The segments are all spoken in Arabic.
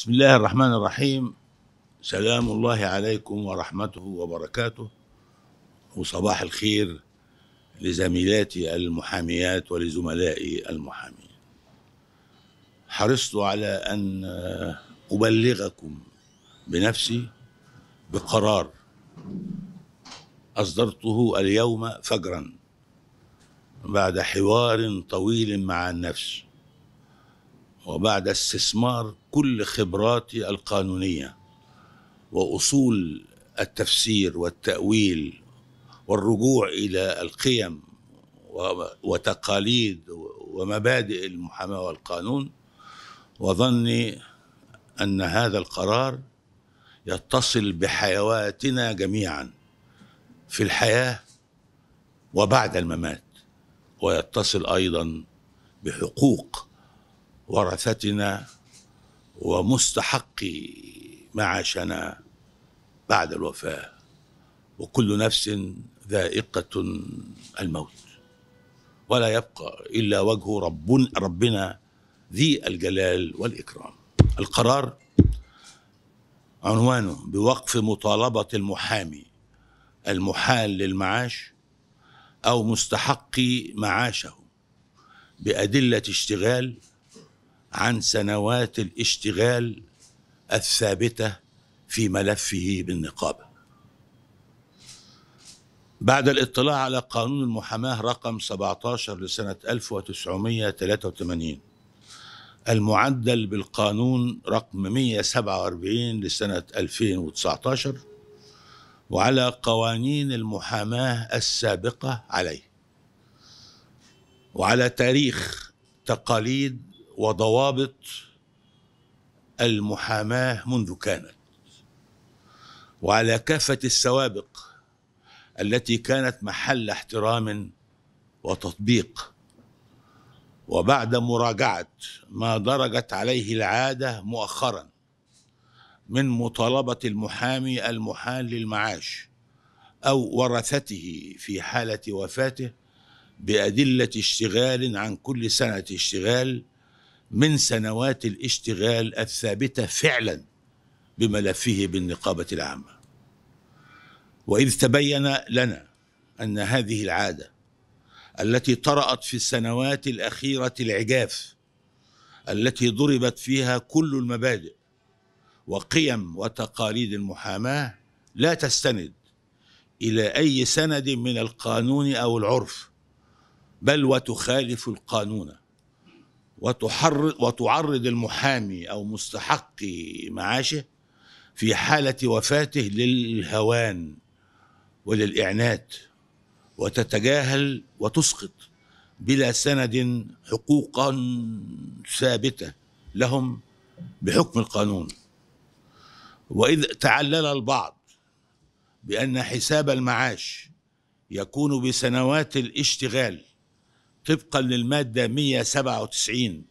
بسم الله الرحمن الرحيم سلام الله عليكم ورحمته وبركاته وصباح الخير لزميلاتي المحاميات ولزملائي المحامين حرصت على ان ابلغكم بنفسي بقرار اصدرته اليوم فجرا بعد حوار طويل مع النفس وبعد استثمار كل خبراتي القانونيه واصول التفسير والتاويل والرجوع الى القيم وتقاليد ومبادئ المحاماه والقانون وظني ان هذا القرار يتصل بحيواتنا جميعا في الحياه وبعد الممات ويتصل ايضا بحقوق ورثتنا ومستحق معاشنا بعد الوفاه وكل نفس ذائقه الموت ولا يبقى الا وجه رب ربنا ذي الجلال والاكرام القرار عنوانه بوقف مطالبه المحامي المحال للمعاش او مستحق معاشه بادله اشتغال عن سنوات الاشتغال الثابته في ملفه بالنقابه بعد الاطلاع على قانون المحاماه رقم 17 لسنه 1983 المعدل بالقانون رقم 147 لسنه 2019 وعلى قوانين المحاماه السابقه عليه وعلى تاريخ تقاليد وضوابط المحاماه منذ كانت وعلى كافه السوابق التي كانت محل احترام وتطبيق وبعد مراجعه ما درجت عليه العاده مؤخرا من مطالبه المحامي المحال للمعاش او ورثته في حاله وفاته بادله اشتغال عن كل سنه اشتغال من سنوات الاشتغال الثابته فعلا بملفه بالنقابه العامه واذ تبين لنا ان هذه العاده التي طرات في السنوات الاخيره العجاف التي ضربت فيها كل المبادئ وقيم وتقاليد المحاماه لا تستند الى اي سند من القانون او العرف بل وتخالف القانون وتحرض وتعرض المحامي أو مستحق معاشه في حالة وفاته للهوان وللإعنات وتتجاهل وتسقط بلا سند حقوقا ثابتة لهم بحكم القانون وإذ تعلل البعض بأن حساب المعاش يكون بسنوات الاشتغال طبقا للمادة 197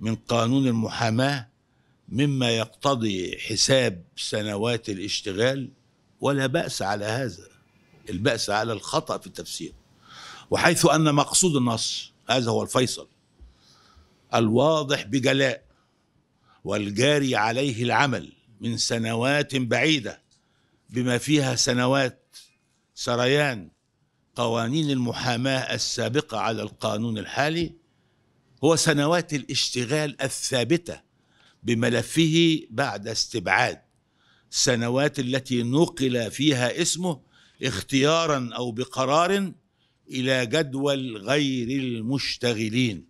من قانون المحاماة مما يقتضي حساب سنوات الاشتغال ولا بأس على هذا البأس على الخطأ في التفسير وحيث أن مقصود النص هذا هو الفيصل الواضح بجلاء والجاري عليه العمل من سنوات بعيدة بما فيها سنوات سريان قوانين المحاماه السابقه على القانون الحالي هو سنوات الاشتغال الثابته بملفه بعد استبعاد سنوات التي نقل فيها اسمه اختيارا او بقرار الى جدول غير المشتغلين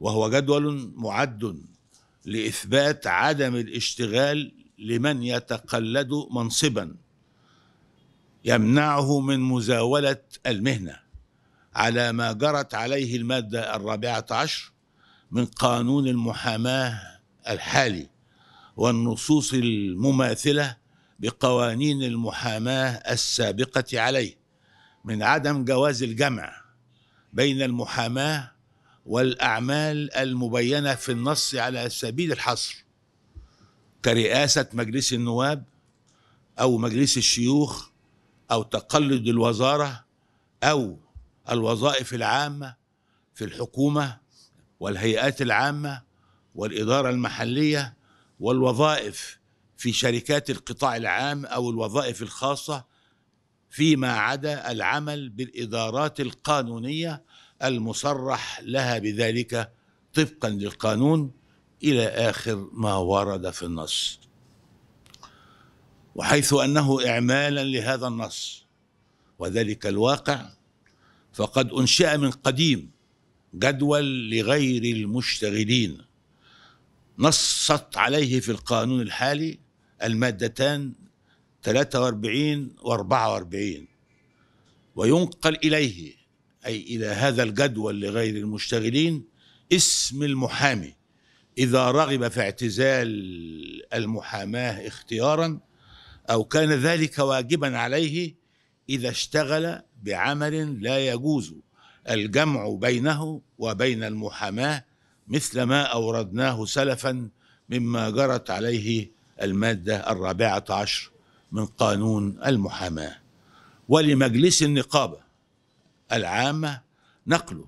وهو جدول معد لاثبات عدم الاشتغال لمن يتقلد منصبا يمنعه من مزاولة المهنة على ما جرت عليه المادة الرابعة عشر من قانون المحاماة الحالي والنصوص المماثلة بقوانين المحاماة السابقة عليه من عدم جواز الجمع بين المحاماة والأعمال المبينة في النص على سبيل الحصر كرئاسة مجلس النواب أو مجلس الشيوخ أو تقلد الوزارة أو الوظائف العامة في الحكومة والهيئات العامة والإدارة المحلية والوظائف في شركات القطاع العام أو الوظائف الخاصة فيما عدا العمل بالإدارات القانونية المصرح لها بذلك طبقا للقانون إلى آخر ما ورد في النص وحيث أنه إعمالا لهذا النص وذلك الواقع فقد أنشأ من قديم جدول لغير المشتغلين نصت عليه في القانون الحالي المادتان 43 و 44 وينقل إليه أي إلى هذا الجدول لغير المشتغلين اسم المحامي إذا رغب في اعتزال المحاماة اختيارا أو كان ذلك واجبا عليه إذا اشتغل بعمل لا يجوز الجمع بينه وبين المحاماة مثل ما أوردناه سلفا مما جرت عليه المادة الرابعة عشر من قانون المحاماة ولمجلس النقابة العامة نقله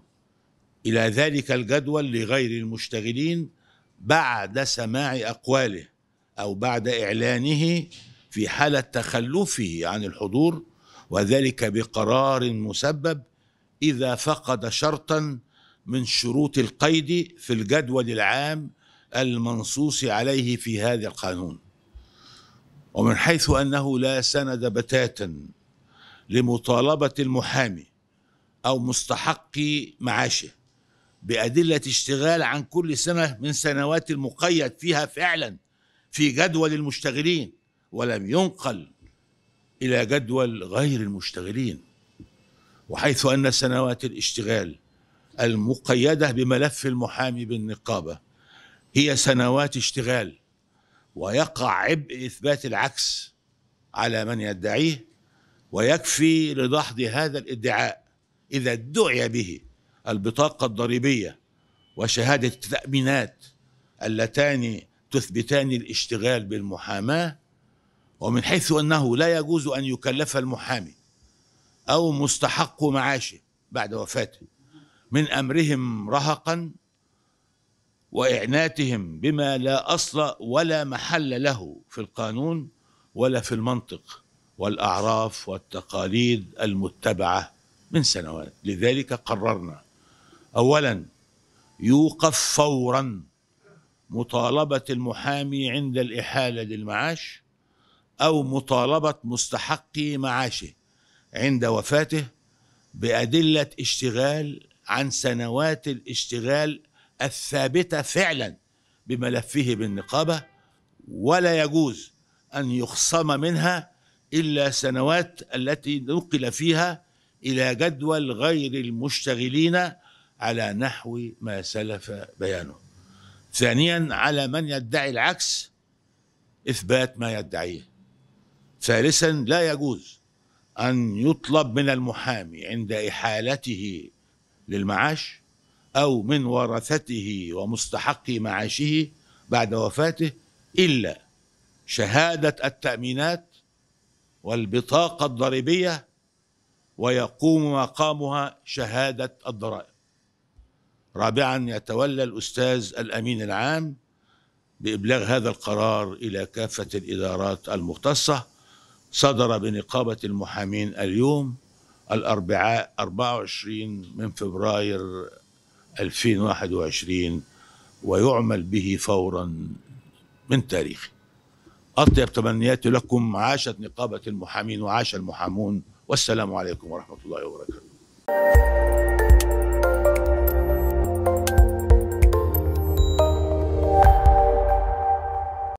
إلى ذلك الجدول لغير المشتغلين بعد سماع أقواله أو بعد إعلانه في حالة تخلفه عن الحضور وذلك بقرار مسبب إذا فقد شرطا من شروط القيد في الجدول العام المنصوص عليه في هذا القانون ومن حيث أنه لا سند بتاتا لمطالبة المحامي أو مستحق معاشه بأدلة اشتغال عن كل سنة من سنوات المقيد فيها فعلا في جدول المشتغلين ولم ينقل إلى جدول غير المشتغلين وحيث أن سنوات الاشتغال المقيدة بملف المحامي بالنقابة هي سنوات اشتغال ويقع عبء إثبات العكس على من يدعيه ويكفي لدحض هذا الادعاء إذا ادعي به البطاقة الضريبية وشهادة التأمينات اللتان تثبتان الاشتغال بالمحاماة ومن حيث أنه لا يجوز أن يكلف المحامي أو مستحق معاشه بعد وفاته من أمرهم رهقا وإعناتهم بما لا أصل ولا محل له في القانون ولا في المنطق والأعراف والتقاليد المتبعة من سنوات لذلك قررنا أولا يوقف فورا مطالبة المحامي عند الإحالة للمعاش أو مطالبة مستحق معاشه عند وفاته بأدلة اشتغال عن سنوات الاشتغال الثابتة فعلا بملفه بالنقابة ولا يجوز أن يخصم منها إلا سنوات التي نقل فيها إلى جدول غير المشتغلين على نحو ما سلف بيانه ثانيا على من يدعي العكس إثبات ما يدعيه ثالثا لا يجوز أن يطلب من المحامي عند إحالته للمعاش أو من ورثته ومستحق معاشه بعد وفاته إلا شهادة التأمينات والبطاقة الضريبية ويقوم مقامها شهادة الضرائب رابعا يتولى الأستاذ الأمين العام بإبلاغ هذا القرار إلى كافة الإدارات المختصة صدر بنقابة المحامين اليوم الأربعاء 24 من فبراير 2021 ويعمل به فورا من تاريخي أطيب تمنياتي لكم عاشت نقابة المحامين وعاش المحامون والسلام عليكم ورحمة الله وبركاته